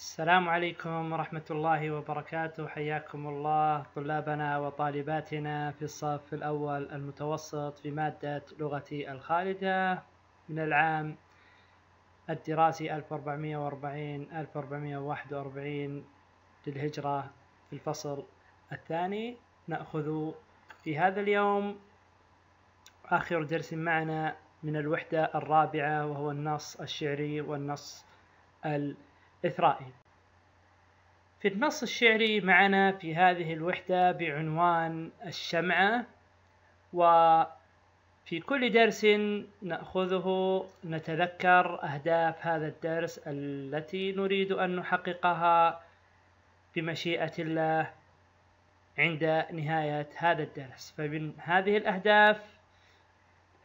السلام عليكم ورحمة الله وبركاته حياكم الله طلابنا وطالباتنا في الصف الأول المتوسط في مادة لغتي الخالدة من العام الدراسي 1440 1441 للهجرة في الفصل الثاني نأخذ في هذا اليوم آخر درس معنا من الوحدة الرابعة وهو النص الشعري والنص الإثرائي في النص الشعري معنا في هذه الوحدة بعنوان الشمعة وفي كل درس نأخذه نتذكر أهداف هذا الدرس التي نريد أن نحققها بمشيئة الله عند نهاية هذا الدرس فمن هذه الأهداف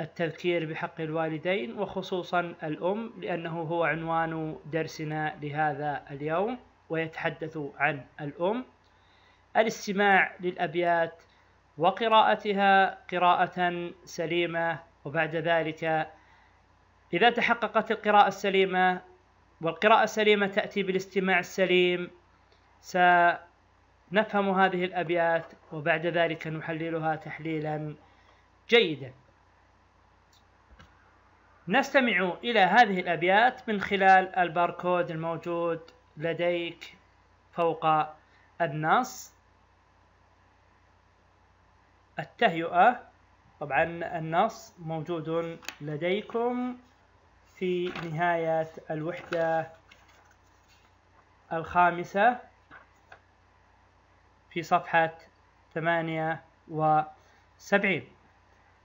التذكير بحق الوالدين وخصوصا الأم لأنه هو عنوان درسنا لهذا اليوم ويتحدث عن الأم الاستماع للأبيات وقراءتها قراءة سليمة وبعد ذلك إذا تحققت القراءة السليمة والقراءة السليمة تأتي بالاستماع السليم سنفهم هذه الأبيات وبعد ذلك نحللها تحليلا جيدا نستمع إلى هذه الأبيات من خلال الباركود الموجود لديك فوق النص التهيئة طبعا النص موجود لديكم في نهاية الوحدة الخامسة في صفحة ثمانية وسبعين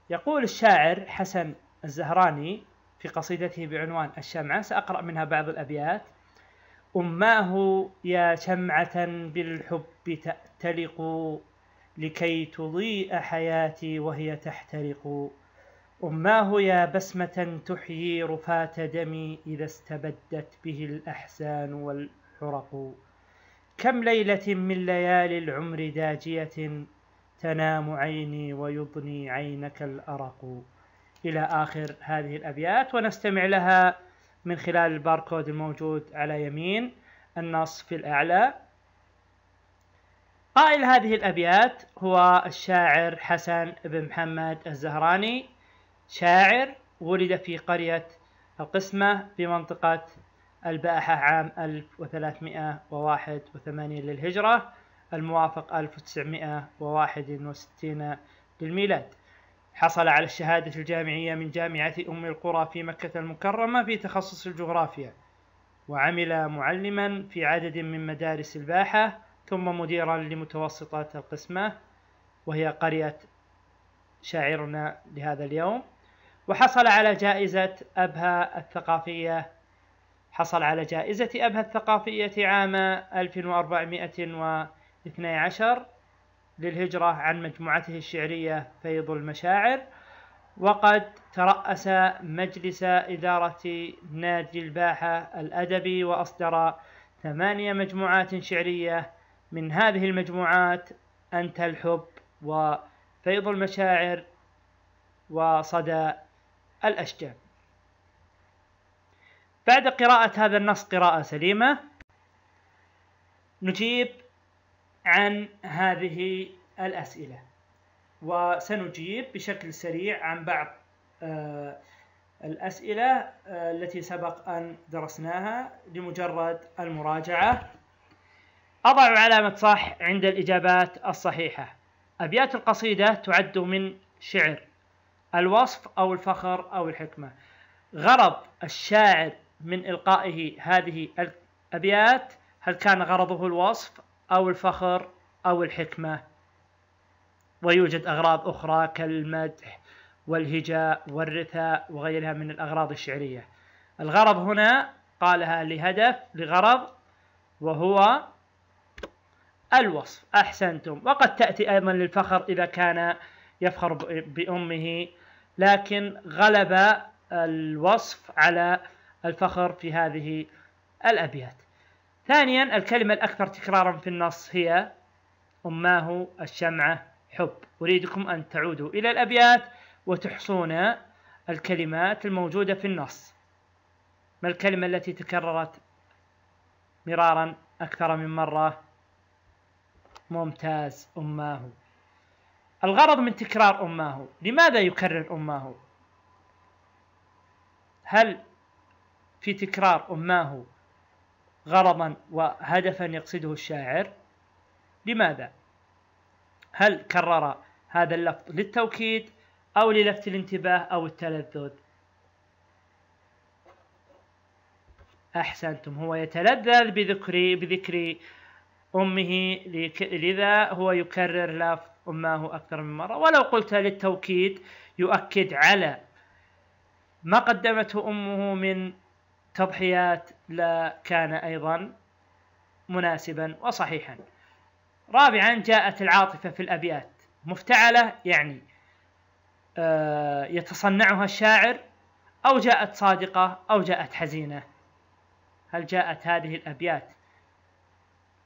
يقول الشاعر حسن الزهراني في قصيدته بعنوان الشمعة سأقرأ منها بعض الأبيات أماه يا شمعة بالحب تأتلق لكي تضيء حياتي وهي تحترق أماه يا بسمة تحيي رفات دمي إذا استبدت به الأحزان والحرق كم ليلة من ليالي العمر داجية تنام عيني ويضني عينك الأرق إلى آخر هذه الأبيات ونستمع لها من خلال الباركود الموجود على يمين النص في الأعلى قائل هذه الأبيات هو الشاعر حسن بن محمد الزهراني شاعر ولد في قرية القسمة بمنطقة الباحة عام 1381 للهجرة الموافق 1961 للميلاد حصل على الشهادة الجامعية من جامعة أم القرى في مكة المكرمة في تخصص الجغرافيا وعمل معلما في عدد من مدارس الباحة ثم مديرا لمتوسطات القسمة وهي قرية شاعرنا لهذا اليوم وحصل على جائزة أبها الثقافية حصل على جائزة أبها الثقافية عام 1412 للهجرة عن مجموعته الشعرية فيض المشاعر وقد ترأس مجلس إدارة نادي الباحة الأدبي وأصدر ثمانية مجموعات شعرية من هذه المجموعات أنت الحب وفيض المشاعر وصدى الأشجان بعد قراءة هذا النص قراءة سليمة نجيب عن هذه الأسئلة وسنجيب بشكل سريع عن بعض آه، الأسئلة آه، التي سبق أن درسناها لمجرد المراجعة أضع علامة صح عند الإجابات الصحيحة أبيات القصيدة تعد من شعر الوصف أو الفخر أو الحكمة غرض الشاعر من إلقائه هذه الأبيات هل كان غرضه الوصف أو الفخر أو الحكمة ويوجد أغراض أخرى كالمدح والهجاء والرثاء وغيرها من الأغراض الشعرية الغرض هنا قالها لهدف لغرض وهو الوصف أحسنتم وقد تأتي أيضا للفخر إذا كان يفخر بأمه لكن غلب الوصف على الفخر في هذه الأبيات ثانيا الكلمة الأكثر تكرارا في النص هي أماه الشمعة حب أريدكم أن تعودوا إلى الأبيات وتحصون الكلمات الموجودة في النص ما الكلمة التي تكررت مرارا أكثر من مرة ممتاز أماه الغرض من تكرار أماه لماذا يكرر أماه هل في تكرار أماه غرضا وهدفا يقصده الشاعر لماذا هل كرر هذا اللفظ للتوكيد أو للفت الانتباه أو التلذذ أحسنتم هو يتلذذ بذكر بذكر أمه لذا هو يكرر لفظ أمه أكثر من مرة ولو قلت للتوكيد يؤكد على ما قدمته أمه من تضحيات لا كان أيضا مناسبا وصحيحا رابعا جاءت العاطفة في الأبيات مفتعلة يعني آه، يتصنعها الشاعر أو جاءت صادقة أو جاءت حزينة هل جاءت هذه الأبيات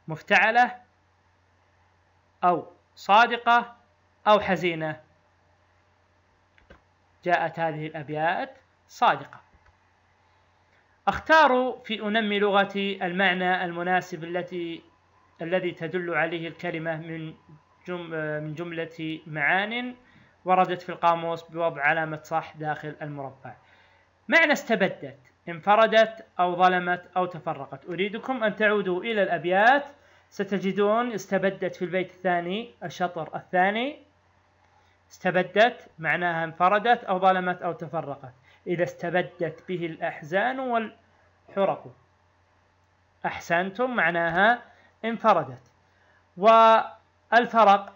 مفتعلة أو صادقة أو حزينة جاءت هذه الأبيات صادقة أختار في أنمي لغتي المعنى المناسب التي الذي تدل عليه الكلمة من من جملة معان وردت في القاموس بوضع علامة صح داخل المربع معنى استبدت انفردت أو ظلمت أو تفرقت أريدكم أن تعودوا إلى الأبيات ستجدون استبدت في البيت الثاني الشطر الثاني استبدت معناها انفردت أو ظلمت أو تفرقت إذا استبدت به الأحزان والحرق أحسنتم معناها انفردت والفرق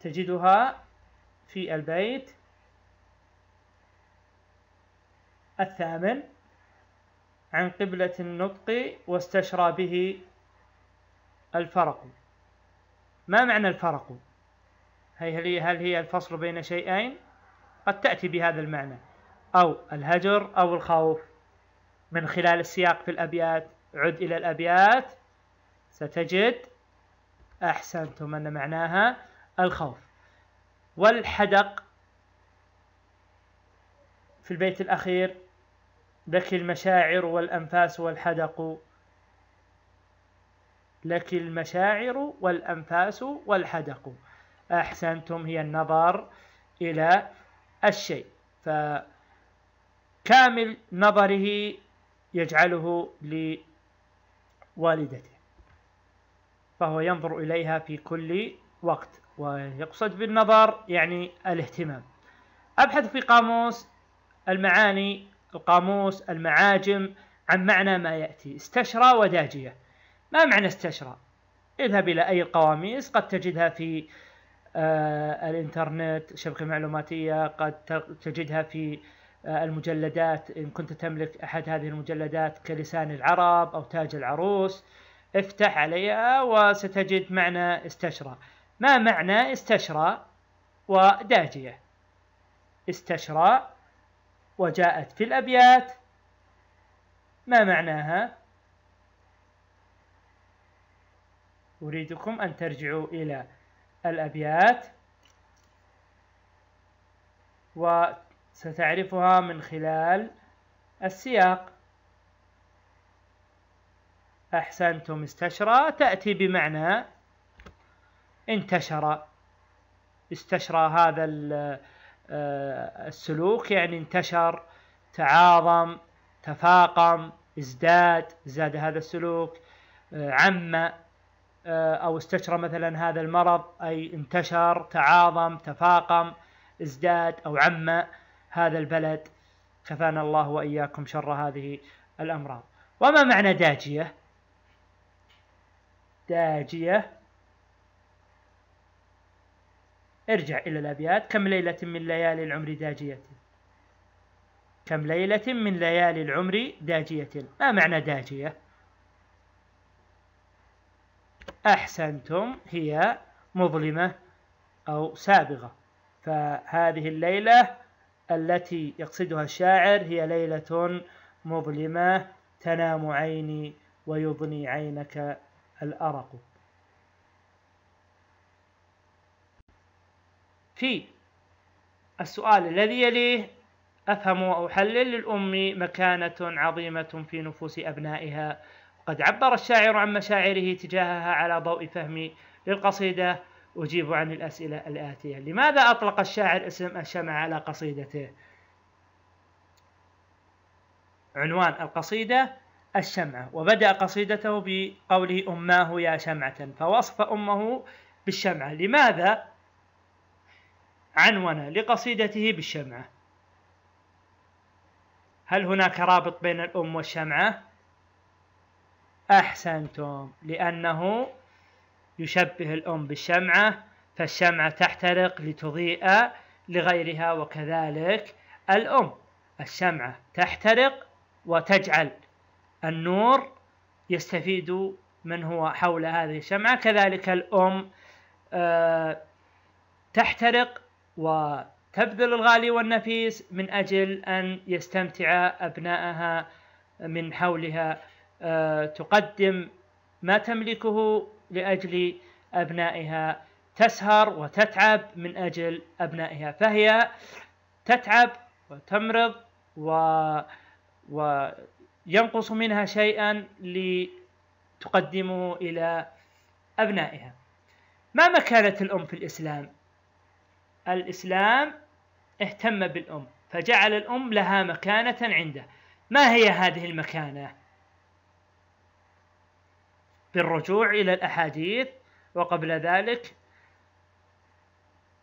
تجدها في البيت الثامن عن قبلة النطق واستشرى به الفرق ما معنى الفرق هل هي الفصل بين شيئين قد تأتي بهذا المعنى أو الهجر أو الخوف من خلال السياق في الأبيات عد إلى الأبيات ستجد أحسنتم أن معناها الخوف والحدق في البيت الأخير لك المشاعر والأنفاس والحدق لك المشاعر والأنفاس والحدق أحسنتم هي النظر إلى الشيء فكامل نظره يجعله لوالدته فهو ينظر إليها في كل وقت ويقصد بالنظر يعني الاهتمام أبحث في قاموس المعاني القاموس المعاجم عن معنى ما يأتي استشرى وداجية ما معنى استشرى؟ اذهب إلى أي القواميس قد تجدها في آه، الانترنت شبكه معلوماتيه قد تجدها في آه، المجلدات ان كنت تملك احد هذه المجلدات كلسان العرب او تاج العروس افتح عليها وستجد معنى استشرى ما معنى استشرى وداجيه استشرى وجاءت في الابيات ما معناها اريدكم ان ترجعوا الى الأبيات وستعرفها من خلال السياق أحسنتم استشرى تأتي بمعنى انتشر استشرى هذا آه، السلوك يعني انتشر تعاظم تفاقم ازداد زاد هذا السلوك آه، عم آه، او استشرى مثلا هذا المرض اي انتشر تعاظم تفاقم ازداد او عم هذا البلد كفانا الله واياكم شر هذه الامراض وما معنى داجيه داجيه ارجع الى الابيات كم ليله من ليالي العمر داجيه كم ليله من ليالي العمر داجيه ما معنى داجيه أحسنتم هي مظلمة أو سابغة فهذه الليلة التي يقصدها الشاعر هي ليلة مظلمة تنام عيني ويضني عينك الأرق في السؤال الذي يليه أفهم وأحلل للأم مكانة عظيمة في نفوس أبنائها قد عبر الشاعر عن مشاعره تجاهها على ضوء فهمي للقصيدة أجيب عن الأسئلة الآتية لماذا أطلق الشاعر اسم الشمع على قصيدته؟ عنوان القصيدة الشمعة وبدأ قصيدته بقوله أماه يا شمعة فوصف أمه بالشمعة لماذا عنون لقصيدته بالشمعة هل هناك رابط بين الأم والشمعة؟ أحسنتم لأنه يشبه الأم بالشمعة فالشمعة تحترق لتضيء لغيرها وكذلك الأم الشمعة تحترق وتجعل النور يستفيد من هو حول هذه الشمعة كذلك الأم آه، تحترق وتبذل الغالي والنفيس من أجل أن يستمتع أبنائها من حولها آه، تقدم ما تملكه لاجل ابنائها تسهر وتتعب من اجل ابنائها فهي تتعب وتمرض و وينقص منها شيئا لتقدمه الى ابنائها ما مكانه الام في الاسلام الاسلام اهتم بالام فجعل الام لها مكانه عنده ما هي هذه المكانه بالرجوع إلى الأحاديث وقبل ذلك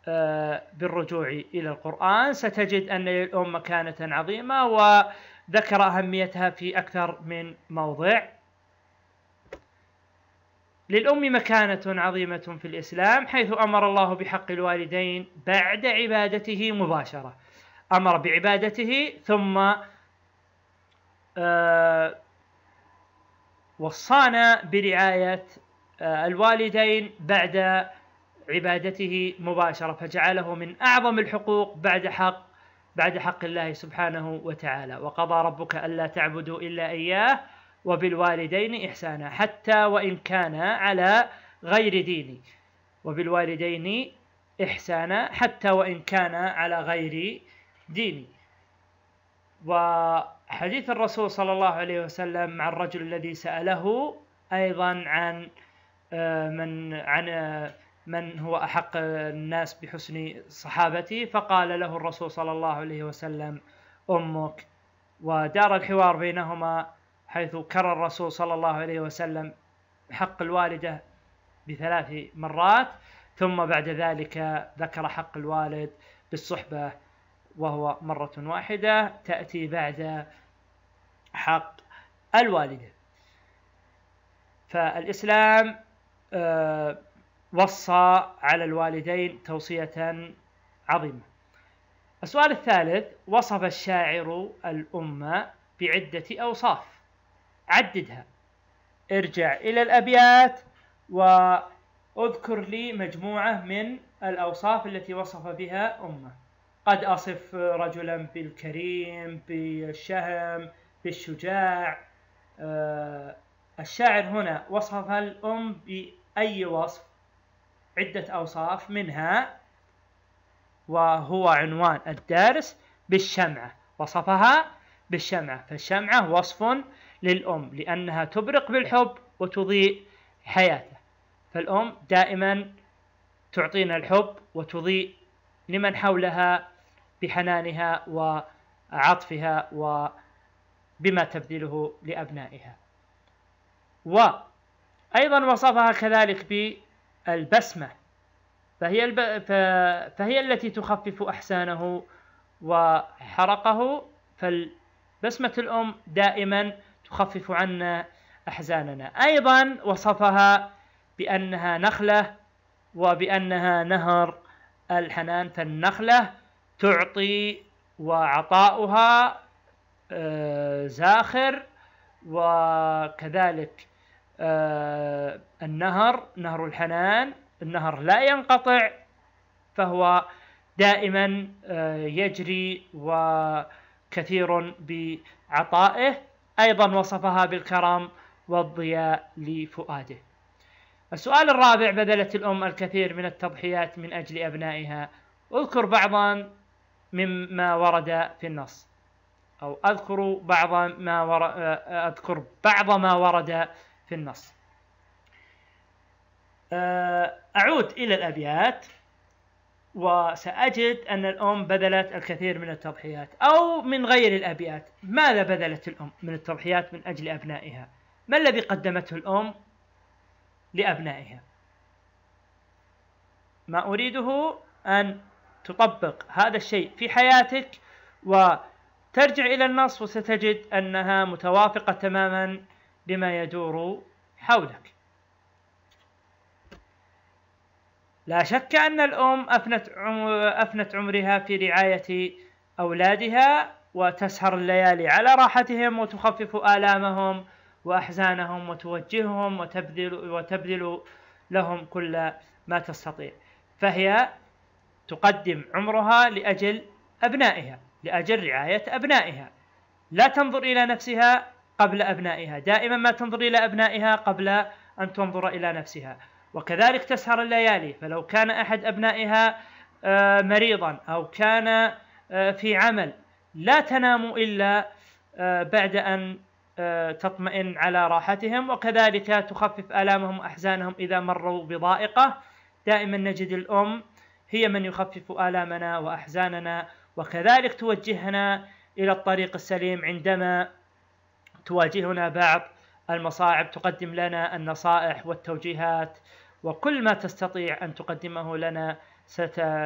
آه، بالرجوع إلى القرآن ستجد أن الأم مكانة عظيمة وذكر أهميتها في أكثر من موضع للأم مكانة عظيمة في الإسلام حيث أمر الله بحق الوالدين بعد عبادته مباشرة أمر بعبادته ثم آه وصانا برعاية آه، الوالدين بعد عبادته مباشرة فجعله من أعظم الحقوق بعد حق بعد حق الله سبحانه وتعالى وقضى ربك ألا تعبدوا إلا إياه وبالوالدين إحسانا حتى وإن كان على غير دين وبالوالدين إحسانا حتى وإن كان على غير دين و حديث الرسول صلى الله عليه وسلم مع الرجل الذي سأله أيضا عن آه، من عن آه، من هو أحق الناس بحسن صحابتي فقال له الرسول صلى الله عليه وسلم أمك ودار الحوار بينهما حيث كرر الرسول صلى الله عليه وسلم حق الوالدة بثلاث مرات ثم بعد ذلك ذكر حق الوالد بالصحبة وهو مرة واحدة تأتي بعد حق الوالدة فالإسلام آه، وصى على الوالدين توصية عظيمة السؤال الثالث وصف الشاعر الأمة بعدة أوصاف عددها ارجع إلى الأبيات وأذكر لي مجموعة من الأوصاف التي وصف بها أمه قد أصف رجلا بالكريم بالشهم بالشجاع آه، الشاعر هنا وصف الأم بأي وصف عدة أوصاف منها وهو عنوان الدرس بالشمعة وصفها بالشمعة فالشمعة وصف للأم لأنها تبرق بالحب وتضيء حياته فالأم دائما تعطينا الحب وتضيء لمن حولها بحنانها وعطفها وبما تبذله لأبنائها وأيضا وصفها كذلك بالبسمة فهي, الب... فهي التي تخفف أحسانه وحرقه فالبسمة الأم دائما تخفف عنا أحزاننا أيضا وصفها بأنها نخلة وبأنها نهر الحنان فالنخلة تعطي وعطاؤها آه، زاخر وكذلك آه، النهر نهر الحنان النهر لا ينقطع فهو دائما آه، يجري وكثير بعطائه ايضا وصفها بالكرم والضياء لفؤاده السؤال الرابع بذلت الام الكثير من التضحيات من اجل ابنائها اذكر بعضا مما ورد في النص أو أذكر بعض ما ورد أذكر بعض ما ورد في النص أعود إلى الأبيات وسأجد أن الأم بذلت الكثير من التضحيات أو من غير الأبيات ماذا بذلت الأم من التضحيات من أجل أبنائها ما الذي قدمته الأم لأبنائها ما أريده أن تطبق هذا الشيء في حياتك وترجع إلى النص وستجد أنها متوافقة تماما بما يدور حولك لا شك أن الأم أفنت أفنت عمرها في رعاية أولادها وتسهر الليالي على راحتهم وتخفف آلامهم وأحزانهم وتوجههم وتبذل وتبذل لهم كل ما تستطيع فهي تقدم عمرها لاجل ابنائها لاجل رعايه ابنائها لا تنظر الى نفسها قبل ابنائها دائما ما تنظر الى ابنائها قبل ان تنظر الى نفسها وكذلك تسهر الليالي فلو كان احد ابنائها آه، مريضا او كان آه، في عمل لا تنام الا آه، بعد ان تطمئن على راحتهم وكذلك تخفف الامهم واحزانهم اذا مروا بضائقه دائما نجد الام هي من يخفف آلامنا وأحزاننا وكذلك توجهنا إلى الطريق السليم عندما تواجهنا بعض المصاعب تقدم لنا النصائح والتوجيهات وكل ما تستطيع أن تقدمه لنا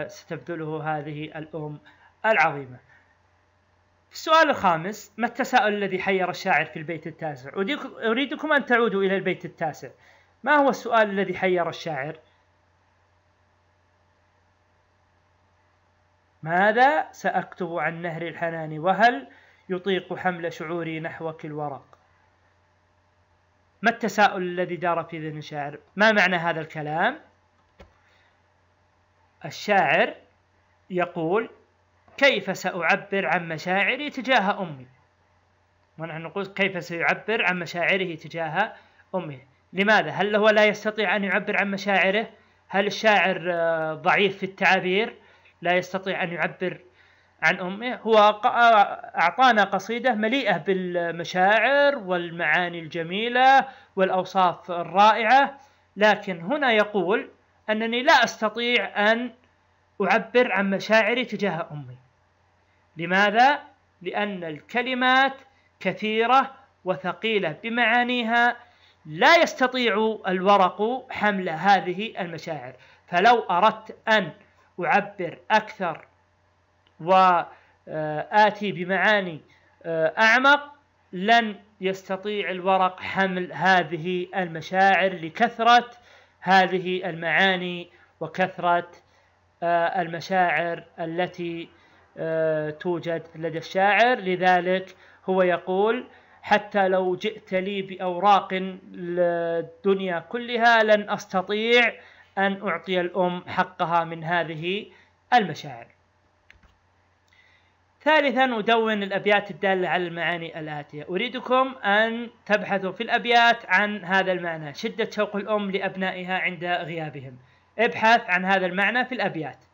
ستبذله هذه الأم العظيمة السؤال الخامس ما التساؤل الذي حير الشاعر في البيت التاسع أريدكم أن تعودوا إلى البيت التاسع ما هو السؤال الذي حير الشاعر ماذا سأكتب عن نهر الحنان وهل يطيق حمل شعوري نحوك الورق ما التساؤل الذي دار في ذهن الشاعر ما معنى هذا الكلام الشاعر يقول كيف سأعبر عن مشاعري تجاه أمي ونحن نقول كيف سيعبر عن مشاعره تجاه أمه لماذا هل هو لا يستطيع أن يعبر عن مشاعره هل الشاعر آه، ضعيف في التعابير لا يستطيع أن يعبر عن أمه هو أعطانا قصيدة مليئة بالمشاعر والمعاني الجميلة والأوصاف الرائعة لكن هنا يقول أنني لا أستطيع أن أعبر عن مشاعري تجاه أمي لماذا؟ لأن الكلمات كثيرة وثقيلة بمعانيها لا يستطيع الورق حمل هذه المشاعر فلو أردت أن أعبر أكثر وآتي آه، بمعاني آه، أعمق لن يستطيع الورق حمل هذه المشاعر لكثرة هذه المعاني وكثرة آه، المشاعر التي توجد لدى الشاعر لذلك هو يقول حتى لو جئت لي بأوراق الدنيا كلها لن أستطيع أن أعطي الأم حقها من هذه المشاعر ثالثا أدون الأبيات الدالة على المعاني الآتية أريدكم أن تبحثوا في الأبيات عن هذا المعنى شدة شوق الأم لأبنائها عند غيابهم ابحث عن هذا المعنى في الأبيات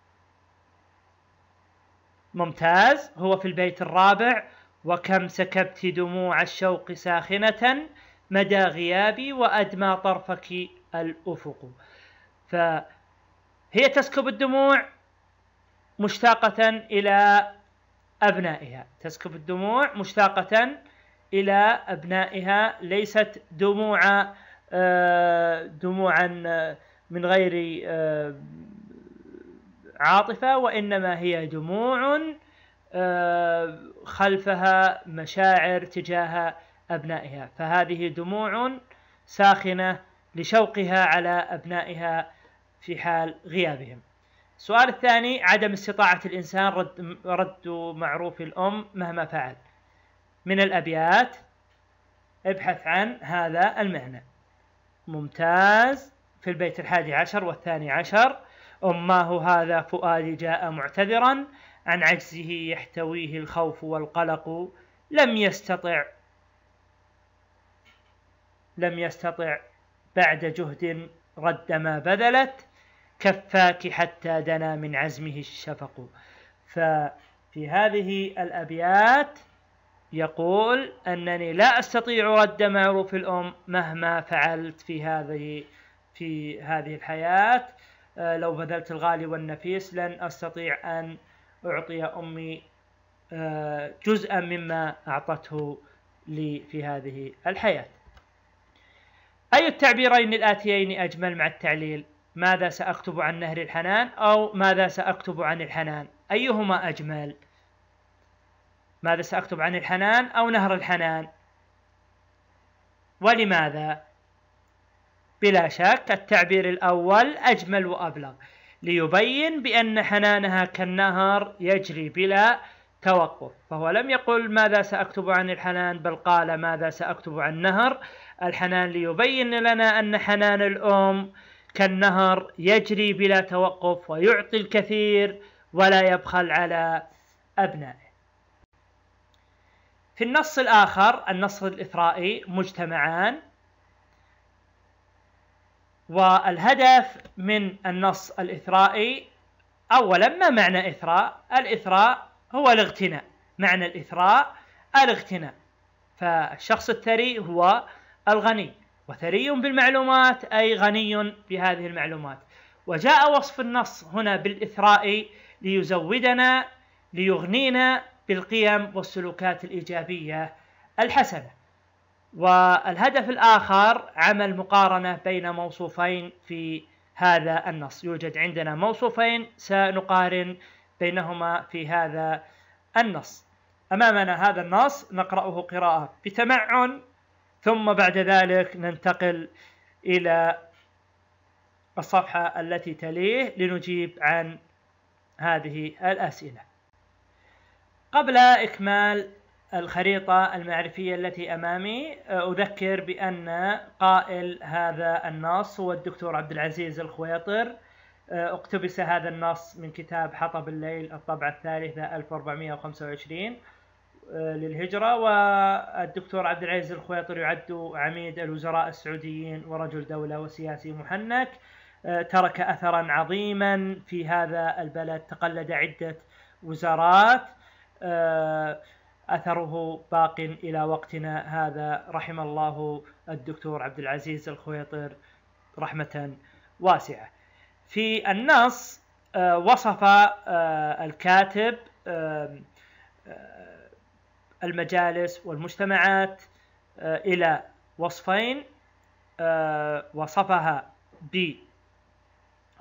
ممتاز هو في البيت الرابع وكم سكبت دموع الشوق ساخنة مدى غيابي وأدمى طرفك الأفق فهي تسكب الدموع مشتاقة إلى أبنائها تسكب الدموع مشتاقة إلى أبنائها ليست دموع آه، دموعا آه، من غير آه، عاطفة وإنما هي دموع خلفها مشاعر تجاه أبنائها فهذه دموع ساخنة لشوقها على أبنائها في حال غيابهم السؤال الثاني عدم استطاعة الإنسان رد, رد معروف الأم مهما فعل من الأبيات ابحث عن هذا المعنى ممتاز في البيت الحادي عشر والثاني عشر أماه هذا فؤادي جاء معتذرا عن عجزه يحتويه الخوف والقلق لم يستطع لم يستطع بعد جهد رد ما بذلت كفاك حتى دنا من عزمه الشفق ففي هذه الأبيات يقول أنني لا أستطيع رد معروف الأم مهما فعلت في هذه في هذه الحياة آه، لو بذلت الغالي والنفيس لن أستطيع أن أعطي أمي آه، جزءا مما أعطته لي في هذه الحياة أي التعبيرين الآتيين أجمل مع التعليل ماذا سأكتب عن نهر الحنان أو ماذا سأكتب عن الحنان أيهما أجمل ماذا سأكتب عن الحنان أو نهر الحنان ولماذا بلا شك التعبير الأول أجمل وأبلغ ليبين بأن حنانها كالنهر يجري بلا توقف فهو لم يقل ماذا سأكتب عن الحنان بل قال ماذا سأكتب عن نهر الحنان ليبين لنا أن حنان الأم كالنهر يجري بلا توقف ويعطي الكثير ولا يبخل على أبنائه في النص الآخر النص الإثرائي مجتمعان والهدف من النص الإثرائي أولا ما معنى إثراء؟ الإثراء هو الاغتناء معنى الإثراء الاغتناء فالشخص الثري هو الغني وثري بالمعلومات أي غني بهذه المعلومات وجاء وصف النص هنا بالإثراء ليزودنا ليغنينا بالقيم والسلوكات الإيجابية الحسنة والهدف الآخر عمل مقارنة بين موصوفين في هذا النص يوجد عندنا موصوفين سنقارن بينهما في هذا النص أمامنا هذا النص نقرأه قراءة بتمعن ثم بعد ذلك ننتقل إلى الصفحة التي تليه لنجيب عن هذه الأسئلة قبل إكمال الخريطة المعرفية التي أمامي أذكر بأن قائل هذا النص هو الدكتور عبد العزيز الخويطر اقتبس هذا النص من كتاب حطب الليل الطبعة الثالثة 1425 آه، للهجرة والدكتور عبد العزيز الخويطر يعد عميد الوزراء السعوديين ورجل دولة وسياسي محنك آه، ترك أثرا عظيما في هذا البلد تقلد عدة وزارات آه، أثره باق إلى وقتنا هذا رحم الله الدكتور عبد العزيز الخويطر رحمة واسعة في النص وصف الكاتب المجالس والمجتمعات آه، إلى وصفين آه، وصفها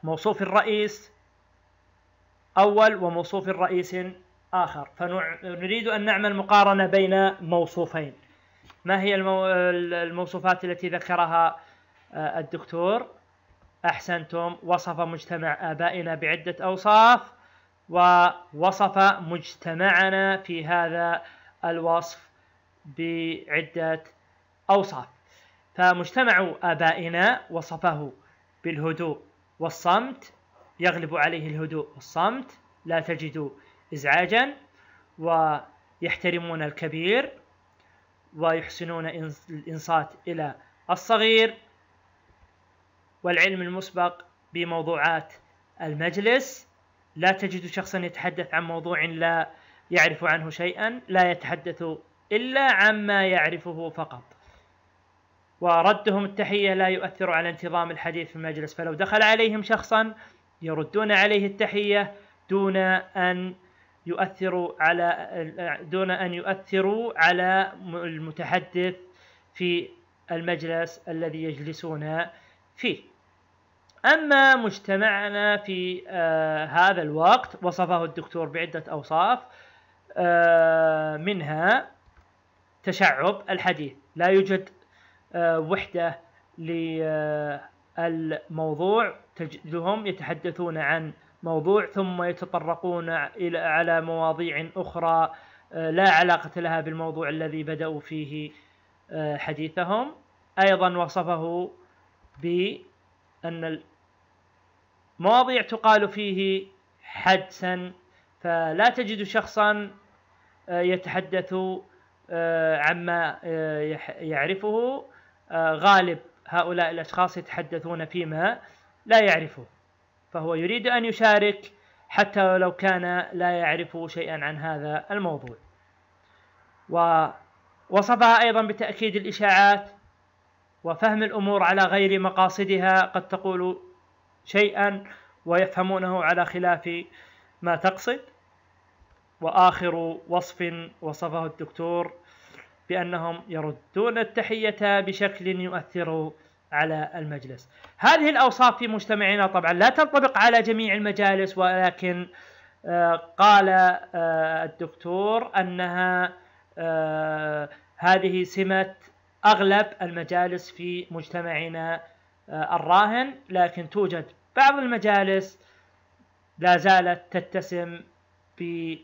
بموصوف الرئيس أول وموصوف رئيس آخر فنريد أن نعمل مقارنة بين موصوفين ما هي الموصوفات التي ذكرها آه، الدكتور أحسنتم وصف مجتمع آبائنا بعدة أوصاف ووصف مجتمعنا في هذا الوصف بعدة أوصاف فمجتمع آبائنا وصفه بالهدوء والصمت يغلب عليه الهدوء والصمت لا تجد إزعاجا ويحترمون الكبير ويحسنون الإنصات إلى الصغير والعلم المسبق بموضوعات المجلس لا تجد شخصا يتحدث عن موضوع لا يعرف عنه شيئا لا يتحدث إلا عما يعرفه فقط وردهم التحية لا يؤثر على انتظام الحديث في المجلس فلو دخل عليهم شخصا يردون عليه التحية دون أن يؤثروا على دون أن يؤثروا على المتحدث في المجلس الذي يجلسون فيه أما مجتمعنا في آه هذا الوقت وصفه الدكتور بعدة أوصاف آه، منها تشعب الحديث لا يوجد آه، وحدة للموضوع تجدهم يتحدثون عن موضوع ثم يتطرقون إلى على مواضيع أخرى آه، لا علاقة لها بالموضوع الذي بدأوا فيه حديثهم أيضا وصفه بأن المواضيع تقال فيه حدسا فلا تجد شخصا يتحدث آه، عما آه، يعرفه آه، غالب هؤلاء الأشخاص يتحدثون فيما لا يعرفه فهو يريد أن يشارك حتى لو كان لا يعرف شيئا عن هذا الموضوع ووصفها أيضا بتأكيد الإشاعات وفهم الأمور على غير مقاصدها قد تقول شيئا ويفهمونه على خلاف ما تقصد وآخر وصف وصفه الدكتور بأنهم يردون التحية بشكل يؤثر على المجلس هذه الأوصاف في مجتمعنا طبعا لا تنطبق على جميع المجالس ولكن آه، قال آه، الدكتور أنها آه، هذه سمة أغلب المجالس في مجتمعنا الراهن لكن توجد بعض المجالس لا زالت تتسم ب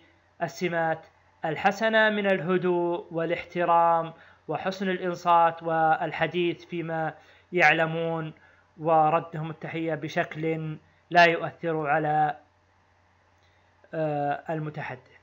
السمات الحسنة من الهدوء والاحترام وحسن الإنصات والحديث فيما يعلمون وردهم التحية بشكل لا يؤثر على آه، المتحدث